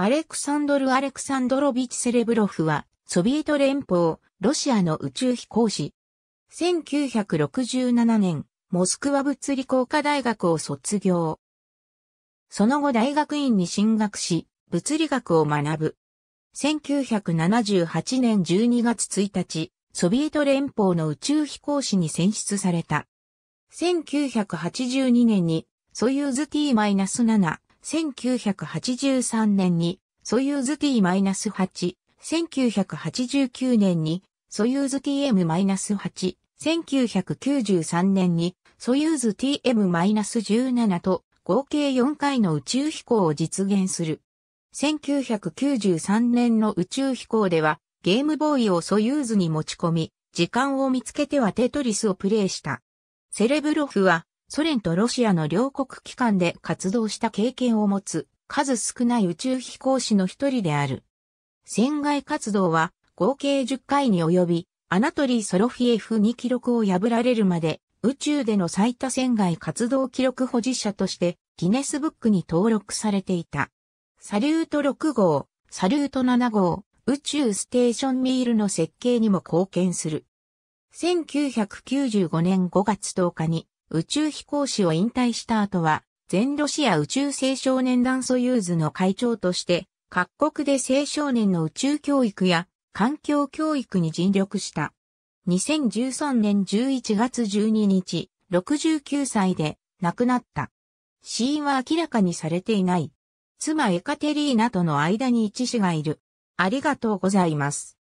アレクサンドル・アレクサンドロビッチ・セレブロフは、ソビエト連邦、ロシアの宇宙飛行士。1967年、モスクワ物理工科大学を卒業。その後大学院に進学し、物理学を学ぶ。1978年12月1日、ソビエト連邦の宇宙飛行士に選出された。1982年に、ソユーズ T-7 1983年にソユーズ T-8、1989年にソユーズ TM-8、1993年にソユーズ TM-17 と合計4回の宇宙飛行を実現する。1993年の宇宙飛行ではゲームボーイをソユーズに持ち込み、時間を見つけてはテトリスをプレイした。セレブロフはソ連とロシアの両国機関で活動した経験を持つ、数少ない宇宙飛行士の一人である。船外活動は合計10回に及び、アナトリー・ソロフィエフに記録を破られるまで、宇宙での最多船外活動記録保持者として、ギネスブックに登録されていた。サリュート6号、サリュート7号、宇宙ステーションミールの設計にも貢献する。1995年5月10日に宇宙飛行士を引退した後は、全ロシア宇宙青少年団ソユーズの会長として、各国で青少年の宇宙教育や環境教育に尽力した。2013年11月12日、69歳で亡くなった。死因は明らかにされていない。妻エカテリーナとの間に一子がいる。ありがとうございます。